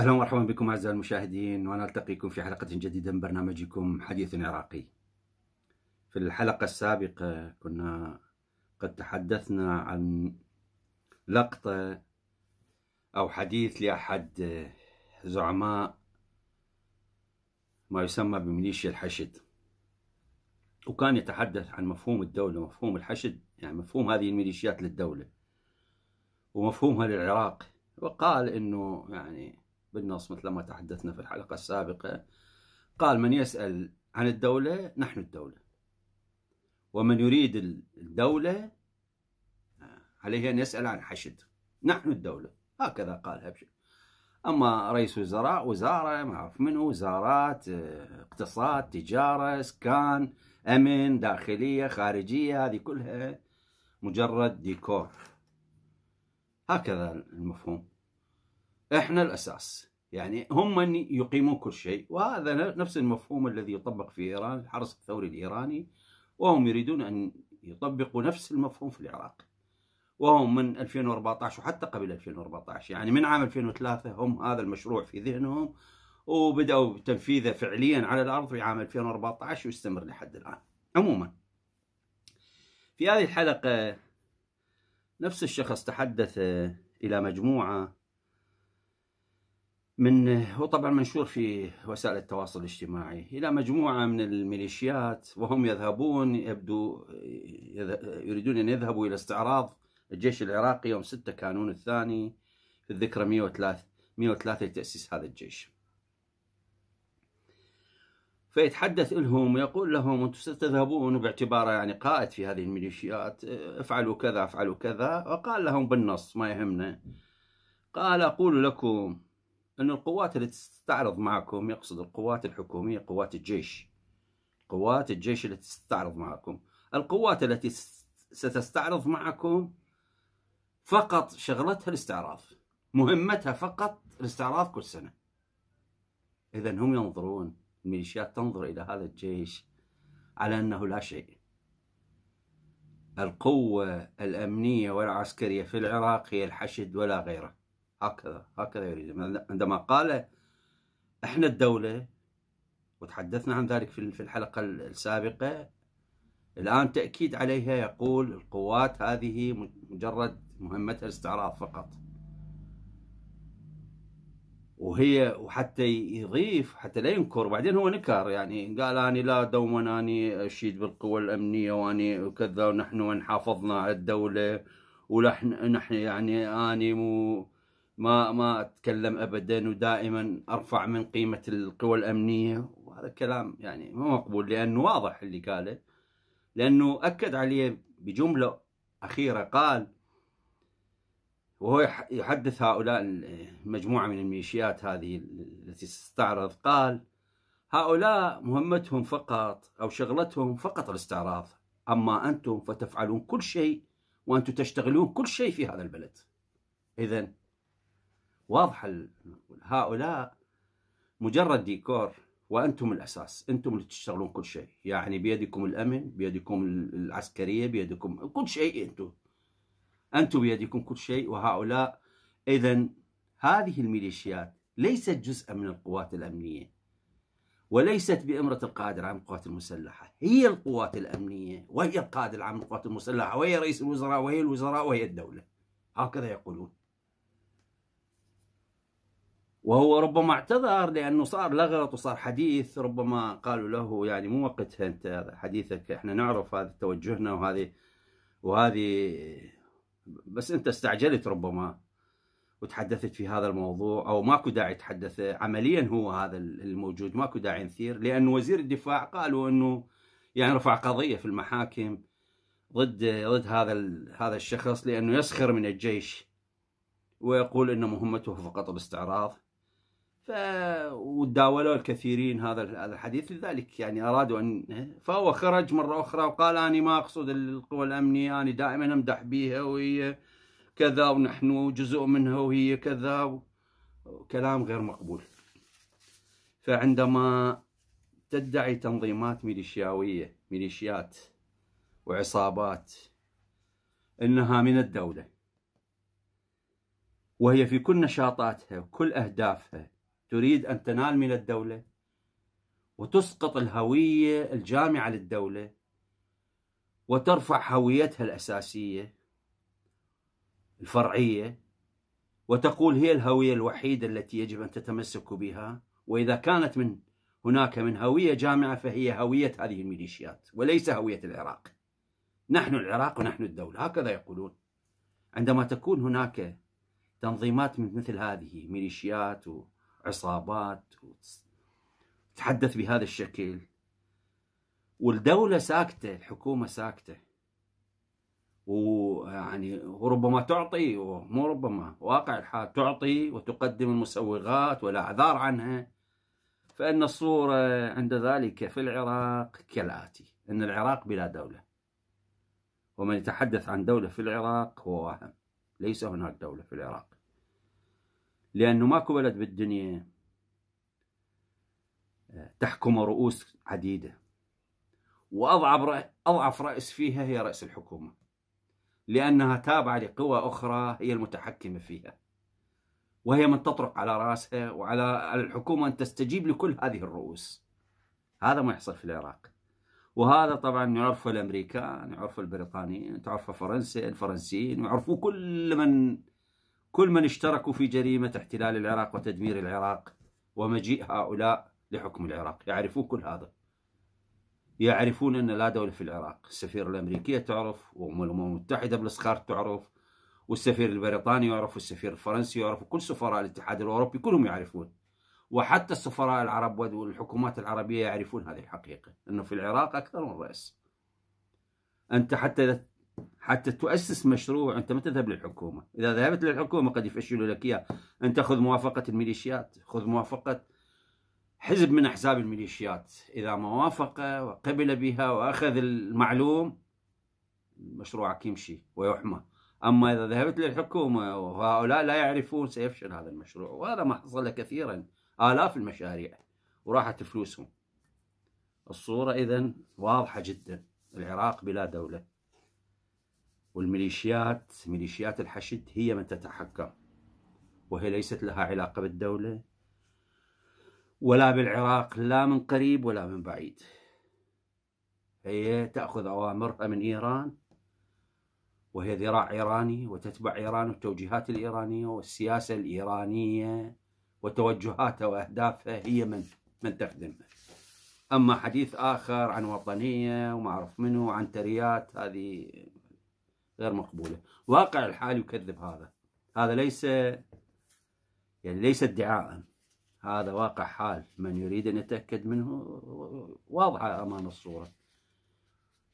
اهلا ومرحبا بكم اعزائي المشاهدين ونلتقيكم في حلقه جديده من برنامجكم حديث عراقي. في الحلقه السابقه كنا قد تحدثنا عن لقطه او حديث لاحد زعماء ما يسمى بميليشيا الحشد. وكان يتحدث عن مفهوم الدوله، مفهوم الحشد، يعني مفهوم هذه الميليشيات للدوله. ومفهومها للعراق، وقال انه يعني بالنص مثل ما تحدثنا في الحلقة السابقة قال من يسأل عن الدولة نحن الدولة ومن يريد الدولة آه، عليه أن يسأل عن حشد نحن الدولة هكذا قال هبشة أما رئيس وزراء وزارة ما أعرف منه وزارات آه، اقتصاد تجارة سكان أمن داخلية خارجية هذه كلها مجرد ديكور هكذا المفهوم احنا الاساس يعني هم من يقيمون كل شيء وهذا نفس المفهوم الذي يطبق في إيران الحرس الثوري الإيراني وهم يريدون أن يطبقوا نفس المفهوم في العراق وهم من 2014 وحتى قبل 2014 يعني من عام 2003 هم هذا المشروع في ذهنهم وبدأوا تنفيذه فعليا على الأرض في عام 2014 ويستمر لحد الآن عموما في هذه الحلقة نفس الشخص تحدث إلى مجموعة من هو طبعا منشور في وسائل التواصل الاجتماعي إلى مجموعة من الميليشيات وهم يذهبون يبدو يريدون أن يذهبوا إلى استعراض الجيش العراقي يوم 6 كانون الثاني في الذكرى 103 103 لتأسيس هذا الجيش فيتحدث لهم ويقول لهم انتم ستذهبون باعتباره يعني قائد في هذه الميليشيات افعلوا كذا افعلوا كذا وقال لهم بالنص ما يهمنا قال اقول لكم أن القوات التي تستعرض معكم يقصد القوات الحكومية قوات الجيش قوات الجيش التي تستعرض معكم القوات التي ستستعرض معكم فقط شغلتها الاستعراض مهمتها فقط الاستعراض كل سنة إذا هم ينظرون الميليشيات تنظر إلى هذا الجيش على أنه لا شيء القوة الأمنية والعسكرية في العراق هي الحشد ولا غيره هكذا هكذا يريد عندما قال احنا الدولة وتحدثنا عن ذلك في الحلقة السابقة الآن تأكيد عليها يقول القوات هذه مجرد مهمتها الاستعراض فقط وهي وحتى يضيف حتى لا ينكر بعدين هو نكر يعني قال أنا لا دوما أنا أشيد بالقوى الأمنية وأني كذا ونحن من حافظنا على الدولة ونحن نحن يعني أني مو ما ما اتكلم ابدا ودائما ارفع من قيمه القوى الامنيه وهذا كلام يعني مو مقبول لانه واضح اللي قاله لانه اكد عليه بجمله اخيره قال وهو يحدث هؤلاء المجموعه من الميليشيات هذه التي استعرض قال هؤلاء مهمتهم فقط او شغلتهم فقط الاستعراض اما انتم فتفعلون كل شيء وانتم تشتغلون كل شيء في هذا البلد اذا واضحه هؤلاء مجرد ديكور وانتم الاساس انتم اللي تشتغلون كل شيء يعني بيدكم الامن بيدكم العسكريه بيدكم كل شيء انتم انتم بيدكم كل شيء وهؤلاء اذا هذه الميليشيات ليست جزءا من القوات الامنيه وليست بامره القائد العام للقوات المسلحه هي القوات الامنيه وهي القائد العام للقوات المسلحه وهي رئيس الوزراء وهي الوزراء وهي الدوله هكذا يقولون وهو ربما اعتذر لانه صار لغط وصار حديث ربما قالوا له يعني مو وقتها انت حديثك احنا نعرف هذا توجهنا وهذه وهذه بس انت استعجلت ربما وتحدثت في هذا الموضوع او ماكو داعي تحدث عمليا هو هذا الموجود ماكو داعي نثير لان وزير الدفاع قالوا انه يعني رفع قضيه في المحاكم ضد ضد هذا هذا الشخص لانه يسخر من الجيش ويقول ان مهمته فقط الاستعراض وداولوا الكثيرين هذا هذا الحديث لذلك يعني ارادوا ان فهو خرج مره اخرى وقال انا ما اقصد القوى الامنيه انا دائما امدح بها وهي كذا ونحن جزء منها وهي كذا كلام غير مقبول فعندما تدعي تنظيمات ميليشياويه ميليشيات وعصابات انها من الدوله وهي في كل نشاطاتها وكل اهدافها تريد أن تنال من الدولة وتسقط الهوية الجامعة للدولة وترفع هويتها الأساسية الفرعية وتقول هي الهوية الوحيدة التي يجب أن تتمسك بها وإذا كانت من هناك من هوية جامعة فهي هوية هذه الميليشيات وليس هوية العراق نحن العراق ونحن الدولة هكذا يقولون عندما تكون هناك تنظيمات مثل هذه ميليشيات و عصابات تحدث بهذا الشكل والدولة ساكتة الحكومة ساكتة ويعني وربما تعطي ومو ربما واقع الحال تعطي وتقدم المسوغات والأعذار عنها فإن الصورة عند ذلك في العراق كالآتي أن العراق بلا دولة ومن يتحدث عن دولة في العراق هو واهم ليس هناك دولة في العراق لأنه ماكو بلد بالدنيا تحكم رؤوس عديدة وأضعف أضعف رأس فيها هي رأس الحكومة لأنها تابعة لقوى أخرى هي المتحكمة فيها وهي من تطرق على رأسها وعلى الحكومة أن تستجيب لكل هذه الرؤوس هذا ما يحصل في العراق وهذا طبعا يعرفه الامريكان يعرفه البريطانيين تعرفه فرنسا الفرنسيين يعرفوا كل من كل من اشتركوا في جريمة احتلال العراق وتدمير العراق ومجيء هؤلاء لحكم العراق يعرفون كل هذا يعرفون أن لا دولة في العراق السفير الأمريكية تعرف والأمم المتحدة بالإسخار تعرف والسفير البريطاني يعرف والسفير الفرنسي يعرف وكل سفراء الاتحاد الأوروبي كلهم يعرفون وحتى السفراء العرب والحكومات العربية يعرفون هذه الحقيقة أنه في العراق أكثر من رئيس أنت حتى إذا حتى تؤسس مشروع انت ما تذهب للحكومه، اذا ذهبت للحكومه قد يفشلوا لك اياه، انت خذ موافقه الميليشيات، خذ موافقه حزب من احزاب الميليشيات، اذا ما وافق وقبل بها واخذ المعلوم مشروعك يمشي ويحمى، اما اذا ذهبت للحكومه وهؤلاء لا يعرفون سيفشل هذا المشروع، وهذا ما حصل كثيرا، الاف المشاريع وراحت فلوسهم. الصوره اذا واضحه جدا، العراق بلا دوله. والميليشيات ميليشيات الحشد هي من تتحكم وهي ليست لها علاقة بالدولة ولا بالعراق لا من قريب ولا من بعيد هي تأخذ أوامرها من إيران وهي ذراع إيراني وتتبع إيران والتوجيهات الإيرانية والسياسة الإيرانية وتوجهاتها وأهدافها هي من من تخدمها أما حديث آخر عن وطنية وما أعرف منه عن تريات هذه غير مقبولة واقع الحال يكذب هذا هذا ليس يعني ليس ادعاء هذا واقع حال من يريد أن يتأكد منه واضحة أمام الصورة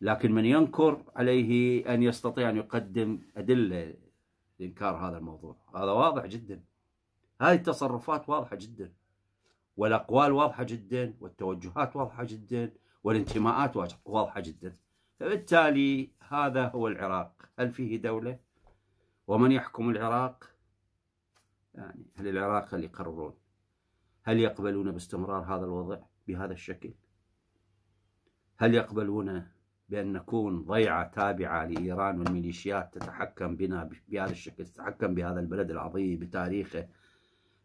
لكن من ينكر عليه أن يستطيع أن يقدم أدلة لإنكار هذا الموضوع هذا واضح جدا هذه التصرفات واضحة جدا والأقوال واضحة جدا والتوجهات واضحة جدا والانتماءات واضحة جدا فبالتالي هذا هو العراق هل فيه دولة ومن يحكم العراق يعني هل العراق هل يقررون هل يقبلون باستمرار هذا الوضع بهذا الشكل هل يقبلون بأن نكون ضيعة تابعة لإيران والميليشيات تتحكم بنا بهذا الشكل تتحكم بهذا البلد العظيم بتاريخه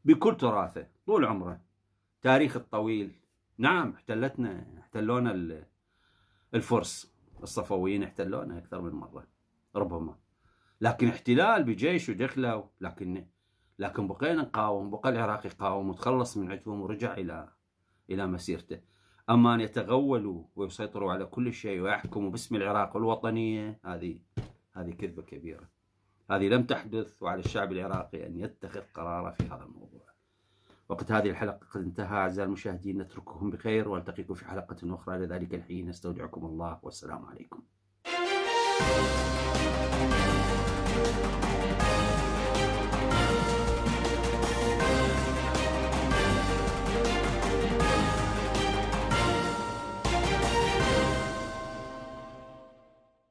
بكل تراثه طول عمره تاريخ الطويل نعم احتلتنا احتلونا الفرس الصفويين احتلونا أكثر من مرة ربما لكن احتلال بجيش ودخله لكن لكن بقينا نقاوم بقى العراقي قاوم وتخلص من عندهم ورجع إلى إلى مسيرته أما أن يتغولوا ويسيطروا على كل شيء ويحكموا باسم العراق والوطنية هذه هذه كذبة كبيرة هذه لم تحدث وعلى الشعب العراقي أن يتخذ قراره في هذا الموضوع وقت هذه الحلقة قد انتهى أعزائي المشاهدين نترككم بخير والتقيكم في حلقة أخرى لذلك الحين استودعكم الله والسلام عليكم.